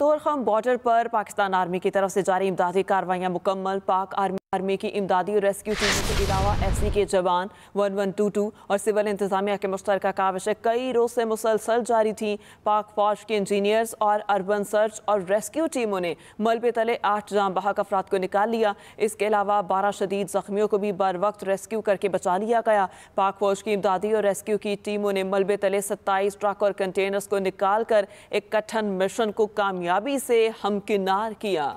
तोरखम border पर Pakistan army की तरफ से जारी इमदादी कार्रवाइयाँ मुकम्मल पाक आर्मी आर्मी की इमदादी और रेस्क्यू टीम के अलावा एस सी के जवान वन वन टू टू और सिविल इंतजामिया के मुश्तर काविशें कई रोज से मुसलसल जारी थी पाक फौज के इंजीनियर्स और अर्बन सर्च और रेस्क्यू टीमों ने मलबे तले आठ जाम बहाक अफराद को निकाल लिया इसके अलावा बारह शदीद जख्मियों को भी बर वक्त रेस्क्यू करके बचा लिया गया पाक फौज की इमदादी और रेस्क्यू की टीमों ने मलबे तले सत्ताईस ट्रक और कंटेनर्स को निकाल कर एक कठिन मिशन को कामयाबी से हमकिनार किया